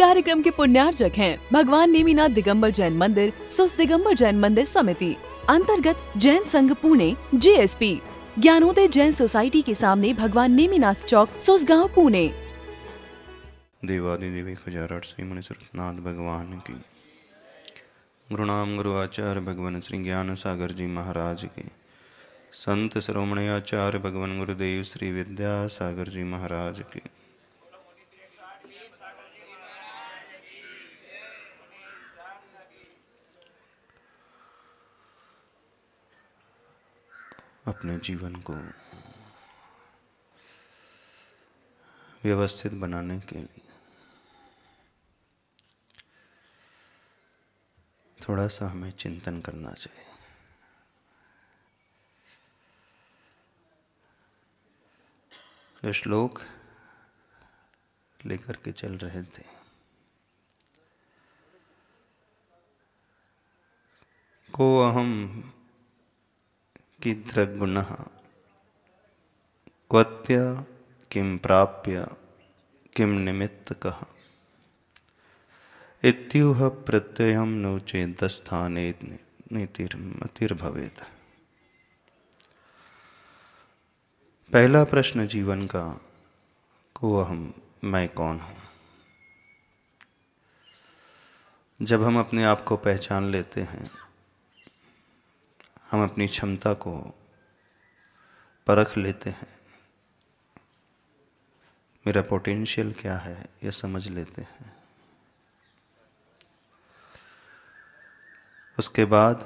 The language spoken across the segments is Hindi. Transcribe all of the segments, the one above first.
कार्यक्रम के पुण्यार्जक हैं भगवान नेमीनाथ दिगंबर जैन मंदिर सुस्त दिगंबर जैन मंदिर समिति अंतर्गत जैन संघ पुणे जे ज्ञानोदय जैन सोसाइटी के सामने भगवान नेमीनाथ चौक गाँव पुणे देवादी देवी खजाराट श्री की भगवान की गुरु आचार्य भगवान श्री ज्ञान सागर जी महाराज के संत आचार्य भगवान गुरुदेव श्री विद्या सागर जी महाराज के अपने जीवन को व्यवस्थित बनाने के लिए थोड़ा सा हमें चिंतन करना चाहिए जो श्लोक लेकर के चल रहे थे को अहम कीदृग्गुणः क्वत्य किं प्राप्य किं निमित्तकः इत्युह प्रत्यय नो चेदस्थाने नीतिर्मतिर्भवेत् पहला प्रश्न जीवन का को हम मैं कौन हूँ जब हम अपने आप को पहचान लेते हैं हम अपनी क्षमता को परख लेते हैं मेरा पोटेंशियल क्या है यह समझ लेते हैं उसके बाद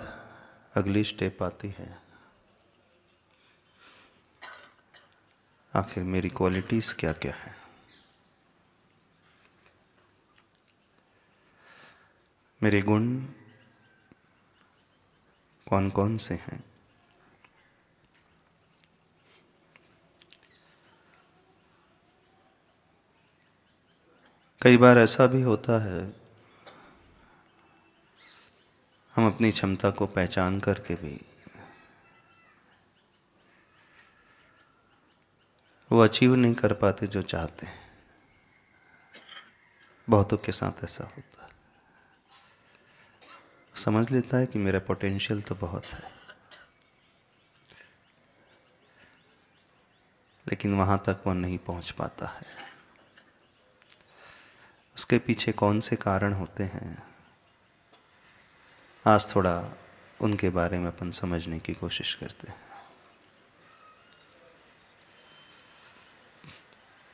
अगली स्टेप आती है आखिर मेरी क्वालिटीज़ क्या क्या है मेरे गुण कौन कौन से हैं कई बार ऐसा भी होता है हम अपनी क्षमता को पहचान करके भी वो अचीव नहीं कर पाते जो चाहते हैं बहुतों के साथ ऐसा होता समझ लेता है कि मेरा पोटेंशियल तो बहुत है लेकिन वहां तक वह नहीं पहुंच पाता है उसके पीछे कौन से कारण होते हैं आज थोड़ा उनके बारे में अपन समझने की कोशिश करते हैं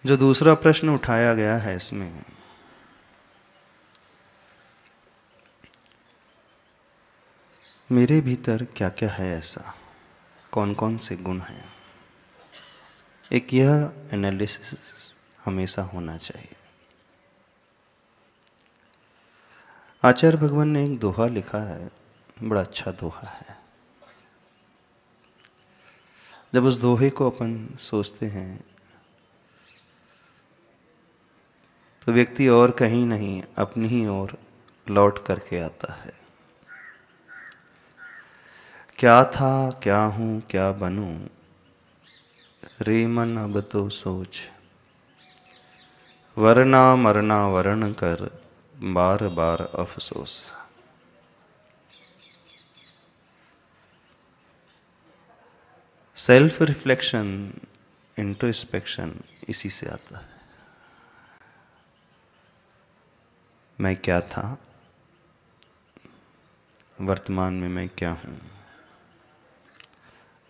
जो दूसरा प्रश्न उठाया गया है इसमें मेरे भीतर क्या क्या है ऐसा कौन कौन से गुण हैं एक यह एनालिसिस हमेशा होना चाहिए आचार्य भगवान ने एक दोहा लिखा है बड़ा अच्छा दोहा है जब उस दोहे को अपन सोचते हैं तो व्यक्ति और कहीं नहीं अपनी ही ओर लौट करके आता है क्या था क्या हूँ क्या बनूँ रे मन अब तो सोच वरना मरना वरण कर बार बार अफसोस सेल्फ रिफ्लेक्शन इंट्रोस्पेक्शन इसी से आता है मैं क्या था वर्तमान में मैं क्या हूँ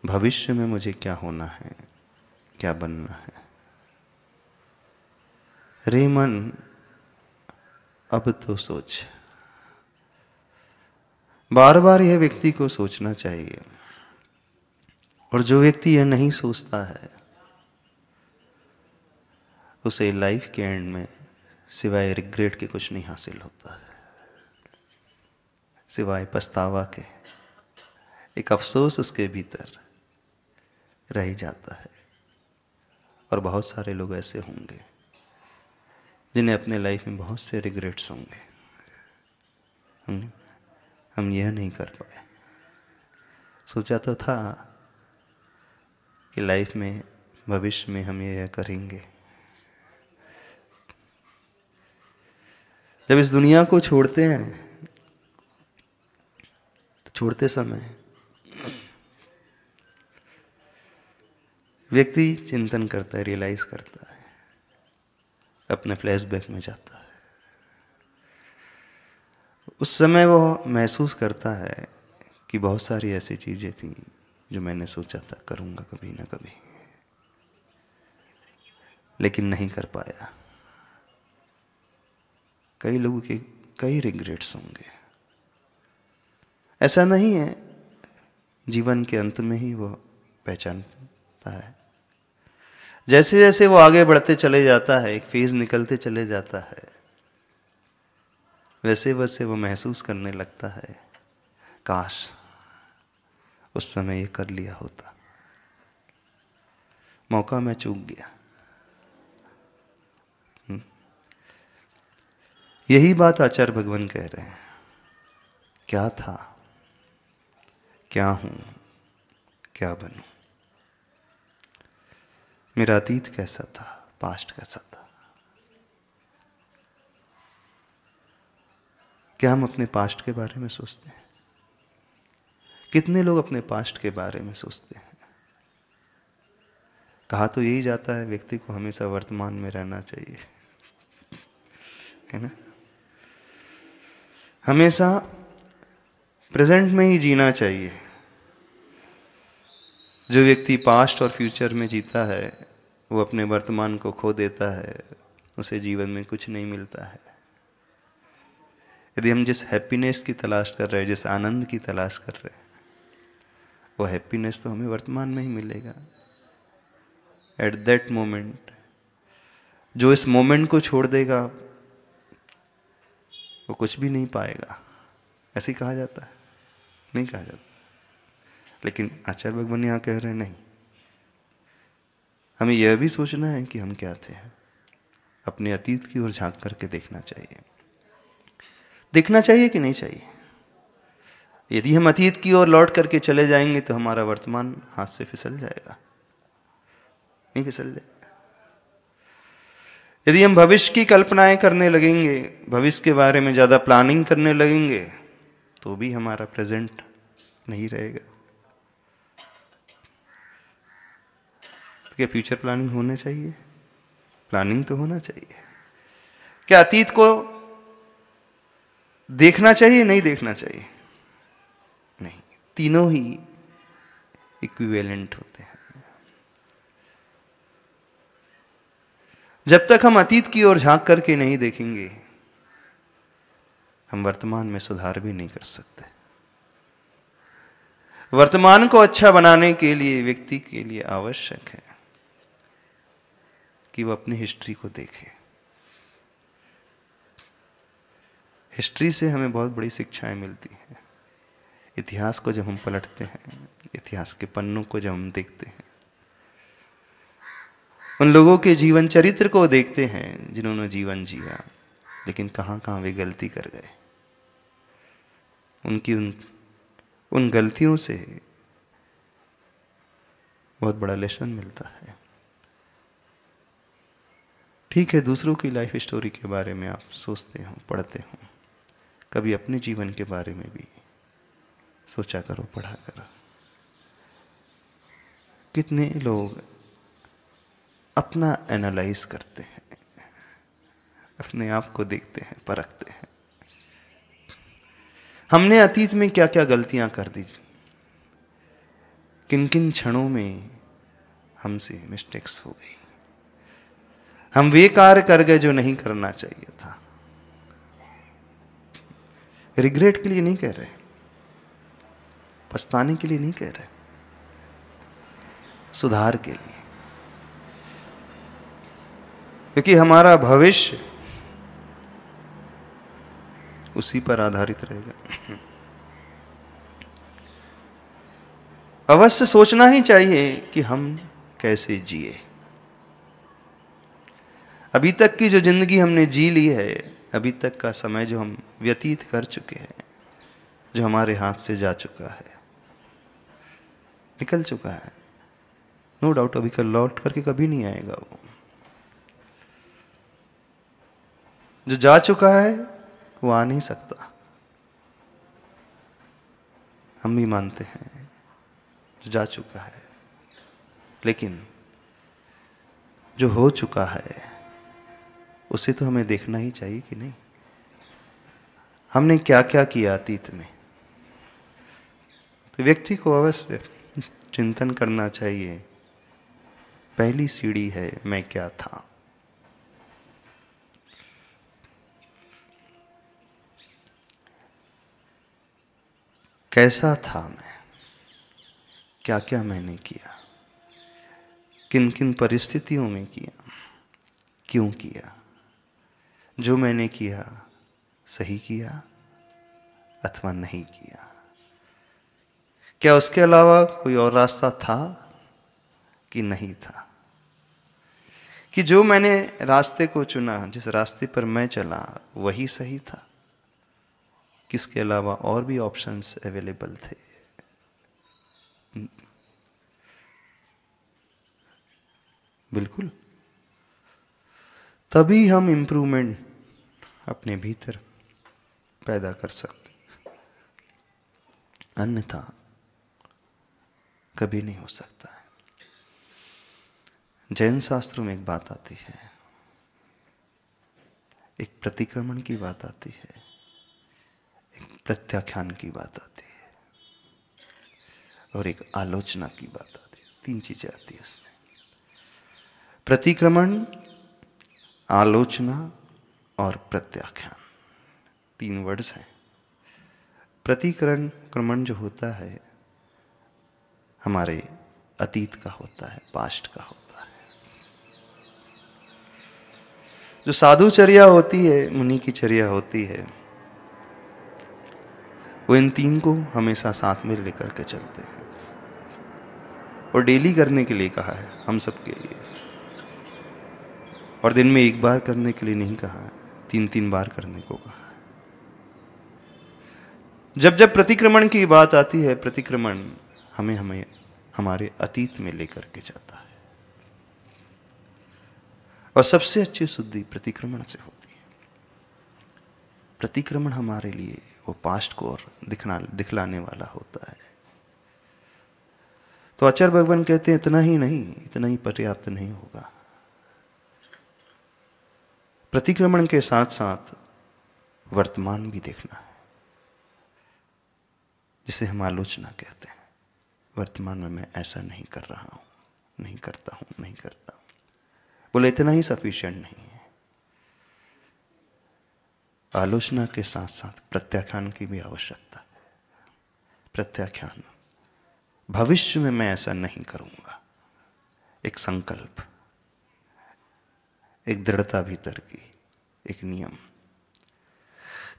भविष्य में मुझे क्या होना है क्या बनना है रे मन अब तो सोच बार बार यह व्यक्ति को सोचना चाहिए और जो व्यक्ति यह नहीं सोचता है उसे लाइफ के एंड में सिवाय रिग्रेट के कुछ नहीं हासिल होता है सिवाय पछतावा के एक अफसोस उसके भीतर रह जाता है और बहुत सारे लोग ऐसे होंगे जिन्हें अपने लाइफ में बहुत से रिग्रेट्स होंगे हम हम यह नहीं कर पाए सोचा तो था कि लाइफ में भविष्य में हम यह करेंगे जब इस दुनिया को छोड़ते हैं तो छोड़ते समय व्यक्ति चिंतन करता है रियलाइज करता है अपने फ्लैशबैक में जाता है उस समय वो महसूस करता है कि बहुत सारी ऐसी चीज़ें थी जो मैंने सोचा था करूँगा कभी ना कभी लेकिन नहीं कर पाया कई लोगों के कई रिग्रेट्स होंगे ऐसा नहीं है जीवन के अंत में ही वो पहचान पाता है जैसे जैसे वो आगे बढ़ते चले जाता है एक फेज निकलते चले जाता है वैसे वैसे वो महसूस करने लगता है काश उस समय ये कर लिया होता मौका मैं चूक गया हम्म। यही बात आचार्य भगवान कह रहे हैं क्या था क्या हूं क्या बनू मेरा अतीत कैसा था पास्ट कैसा था क्या हम अपने पास्ट के बारे में सोचते हैं कितने लोग अपने पास्ट के बारे में सोचते हैं कहा तो यही जाता है व्यक्ति को हमेशा वर्तमान में रहना चाहिए है ना हमेशा प्रेजेंट में ही जीना चाहिए जो व्यक्ति पास्ट और फ्यूचर में जीता है वो अपने वर्तमान को खो देता है उसे जीवन में कुछ नहीं मिलता है यदि हम जिस हैप्पीनेस की तलाश कर रहे हैं जिस आनंद की तलाश कर रहे हैं वो हैप्पीनेस तो हमें वर्तमान में ही मिलेगा एट दैट मोमेंट जो इस मोमेंट को छोड़ देगा वो कुछ भी नहीं पाएगा ऐसे ही कहा जाता है नहीं कहा जाता लेकिन आचार्य भगवान यहाँ कह रहे हैं नहीं हमें यह भी सोचना है कि हम क्या थे अपने अतीत की ओर झांक करके देखना चाहिए देखना चाहिए कि नहीं चाहिए यदि हम अतीत की ओर लौट करके चले जाएंगे तो हमारा वर्तमान हाथ से फिसल जाएगा नहीं फिसल जाएगा यदि हम भविष्य की कल्पनाएं करने लगेंगे भविष्य के बारे में ज़्यादा प्लानिंग करने लगेंगे तो भी हमारा प्रेजेंट नहीं रहेगा इसके फ्यूचर प्लानिंग होना चाहिए प्लानिंग तो होना चाहिए क्या अतीत को देखना चाहिए नहीं देखना चाहिए नहीं तीनों ही इक्विवेलेंट होते हैं जब तक हम अतीत की ओर झांक करके नहीं देखेंगे हम वर्तमान में सुधार भी नहीं कर सकते वर्तमान को अच्छा बनाने के लिए व्यक्ति के लिए आवश्यक है कि वह अपनी हिस्ट्री को देखे हिस्ट्री से हमें बहुत बड़ी शिक्षाएं मिलती हैं इतिहास को जब हम पलटते हैं इतिहास के पन्नों को जब हम देखते हैं उन लोगों के जीवन चरित्र को देखते हैं जिन्होंने जीवन जिया लेकिन कहाँ कहाँ वे गलती कर गए उनकी उन उन गलतियों से बहुत बड़ा लेसन मिलता है ठीक है दूसरों की लाइफ स्टोरी के बारे में आप सोचते हो पढ़ते हो कभी अपने जीवन के बारे में भी सोचा करो पढ़ा करो कितने लोग अपना एनालाइज करते हैं अपने आप को देखते हैं परखते हैं हमने अतीत में क्या क्या गलतियां कर दी किन किन क्षणों में हमसे मिस्टेक्स हो गई हम वे कार्य कर गए जो नहीं करना चाहिए था रिग्रेट के लिए नहीं कह रहे पछताने के लिए नहीं कह रहे सुधार के लिए क्योंकि हमारा भविष्य उसी पर आधारित रहेगा अवश्य सोचना ही चाहिए कि हम कैसे जिए अभी तक की जो ज़िंदगी हमने जी ली है अभी तक का समय जो हम व्यतीत कर चुके हैं जो हमारे हाथ से जा चुका है निकल चुका है नो डाउट अभी कल लौट करके कभी नहीं आएगा वो जो जा चुका है वो आ नहीं सकता हम भी मानते हैं जो जा चुका है लेकिन जो हो चुका है उसे तो हमें देखना ही चाहिए कि नहीं हमने क्या क्या किया अतीत में तो व्यक्ति को अवश्य चिंतन करना चाहिए पहली सीढ़ी है मैं क्या था कैसा था मैं क्या क्या मैंने किया किन किन परिस्थितियों में किया क्यों किया जो मैंने किया सही किया अथवा नहीं किया क्या उसके अलावा कोई और रास्ता था कि नहीं था कि जो मैंने रास्ते को चुना जिस रास्ते पर मैं चला वही सही था कि उसके अलावा और भी ऑप्शंस अवेलेबल थे बिल्कुल तभी हम इम्प्रूवमेंट अपने भीतर पैदा कर सकते अन्यथा कभी नहीं हो सकता है जैन शास्त्र में एक बात आती है एक प्रतिक्रमण की बात आती है एक प्रत्याख्यान की बात आती है और एक आलोचना की बात आती है तीन चीजें आती है उसमें प्रतिक्रमण आलोचना और प्रत्याख्यान तीन वर्ड्स हैं प्रतिकरण क्रमण जो होता है हमारे अतीत का होता है पास्ट का होता है जो साधुचर्या होती है मुनि की चर्या होती है वो इन तीन को हमेशा साथ में लेकर के चलते हैं और डेली करने के लिए कहा है हम सबके लिए और दिन में एक बार करने के लिए नहीं कहा है तीन तीन बार करने को कहा जब जब प्रतिक्रमण की बात आती है प्रतिक्रमण हमें हमें हमारे अतीत में लेकर के जाता है और सबसे अच्छी शुद्धि प्रतिक्रमण से होती है प्रतिक्रमण हमारे लिए वो पास्ट को और दिखना दिखलाने वाला होता है तो आचार्य भगवान कहते हैं इतना ही नहीं इतना ही पर्याप्त नहीं होगा प्रतिक्रमण के साथ साथ वर्तमान भी देखना है जिसे हम आलोचना कहते हैं वर्तमान में मैं ऐसा नहीं कर रहा हूं नहीं करता हूं नहीं करता हूं बोले इतना ही सफिशियंट नहीं है आलोचना के साथ साथ प्रत्याख्यान की भी आवश्यकता है प्रत्याख्यान भविष्य में मैं ऐसा नहीं करूंगा एक संकल्प एक दृढ़ता भीतर की एक नियम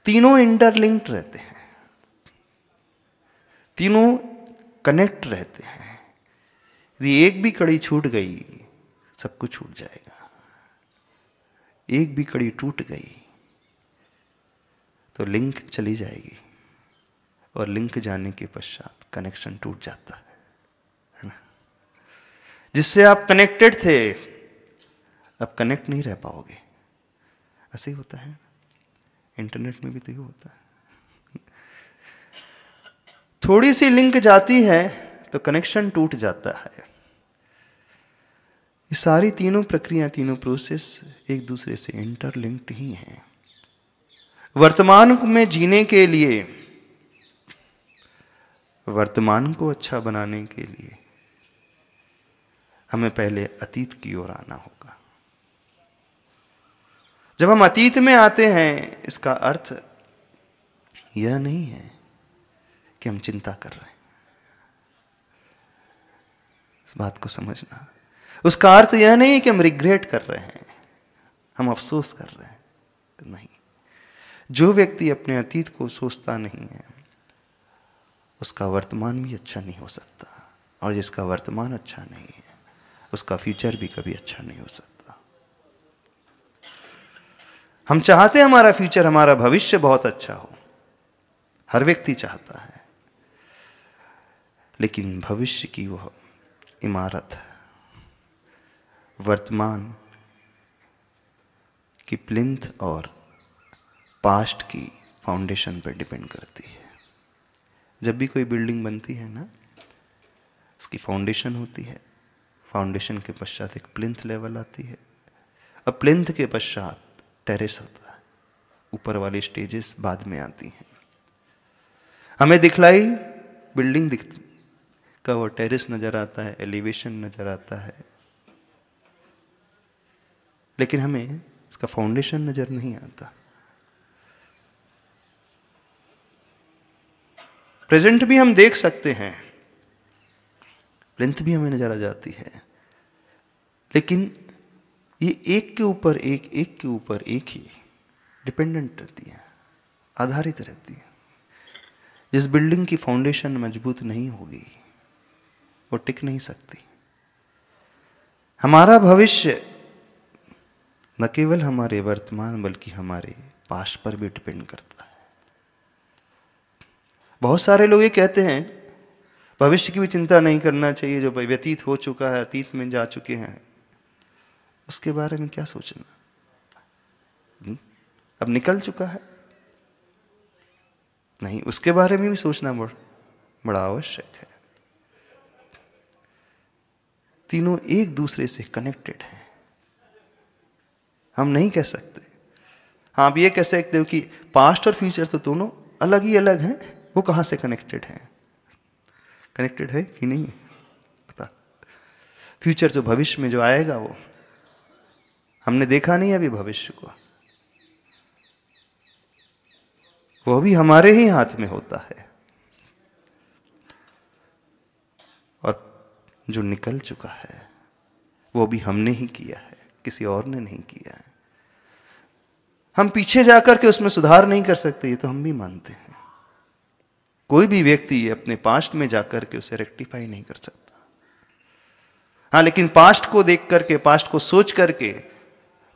तीनों इंटरलिंक्ड रहते हैं तीनों कनेक्ट रहते हैं यदि एक भी कड़ी छूट गई सब कुछ छूट जाएगा एक भी कड़ी टूट गई तो लिंक चली जाएगी और लिंक जाने के पश्चात कनेक्शन टूट जाता है है ना जिससे आप कनेक्टेड थे आप कनेक्ट नहीं रह पाओगे ऐसे ही होता है इंटरनेट में भी तो ही होता है थोड़ी सी लिंक जाती है तो कनेक्शन टूट जाता है ये सारी तीनों प्रक्रिया तीनों प्रोसेस एक दूसरे से इंटरलिंक्ड ही हैं वर्तमान में जीने के लिए वर्तमान को अच्छा बनाने के लिए हमें पहले अतीत की ओर आना होगा जब हम अतीत में आते हैं इसका अर्थ यह नहीं है कि हम चिंता कर रहे हैं इस बात को समझना उसका अर्थ यह नहीं है कि हम रिग्रेट कर रहे हैं हम अफसोस कर रहे हैं नहीं जो व्यक्ति अपने अतीत को सोचता नहीं है उसका वर्तमान भी अच्छा नहीं हो सकता और जिसका वर्तमान अच्छा नहीं है उसका फ्यूचर भी कभी अच्छा नहीं हो सकता हम चाहते हैं हमारा फ्यूचर हमारा भविष्य बहुत अच्छा हो हर व्यक्ति चाहता है लेकिन भविष्य की वह इमारत वर्तमान की प्लिंथ और पास्ट की फाउंडेशन पर डिपेंड करती है जब भी कोई बिल्डिंग बनती है ना उसकी फाउंडेशन होती है फाउंडेशन के पश्चात एक प्लिंथ लेवल आती है अब प्लिंथ के पश्चात टेरेस होता है ऊपर वाली स्टेजेस बाद में आती हैं हमें दिखलाई बिल्डिंग दिख का वो टेरेस नज़र आता है एलिवेशन नज़र आता है लेकिन हमें इसका फाउंडेशन नज़र नहीं आता प्रेजेंट भी हम देख सकते हैं लेंथ भी हमें नज़र आ जाती है लेकिन ये एक के ऊपर एक एक के ऊपर एक ही डिपेंडेंट रहती है आधारित रहती है जिस बिल्डिंग की फाउंडेशन मजबूत नहीं होगी वो टिक नहीं सकती हमारा भविष्य न केवल हमारे वर्तमान बल्कि हमारे पास पर भी डिपेंड करता है बहुत सारे लोग ये कहते हैं भविष्य की भी चिंता नहीं करना चाहिए जो व्यतीत हो चुका है अतीत में जा चुके हैं उसके बारे में क्या सोचना हम्म? अब निकल चुका है नहीं उसके बारे में भी सोचना बड़ा बड़ा आवश्यक है तीनों एक दूसरे से कनेक्टेड हैं हम नहीं कह सकते हाँ आप ये कह सकते हो कि पास्ट और फ्यूचर तो दोनों अलग ही अलग हैं वो कहाँ से कनेक्टेड हैं कनेक्टेड है कि नहीं पता फ्यूचर जो भविष्य में जो आएगा वो हमने देखा नहीं अभी भविष्य को वह भी हमारे ही हाथ में होता है और जो निकल चुका है वो भी हमने ही किया है किसी और ने नहीं किया है हम पीछे जाकर के उसमें सुधार नहीं कर सकते ये तो हम भी मानते हैं कोई भी व्यक्ति अपने पास्ट में जाकर के उसे रेक्टिफाई नहीं कर सकता हाँ लेकिन पास्ट को देख करके पास्ट को सोच करके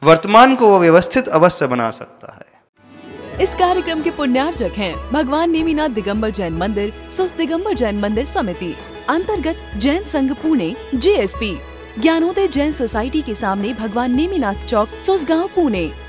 वर्तमान को वो व्यवस्थित अवश्य बना सकता है इस कार्यक्रम के पुण्यार्जक हैं भगवान नेमीनाथ दिगंबर जैन मंदिर सुस्त दिगंबर जैन मंदिर समिति अंतर्गत जैन संघ पुणे पी ज्ञानोदय जैन सोसाइटी के सामने भगवान नेमीनाथ चौक सुस गाँव पुणे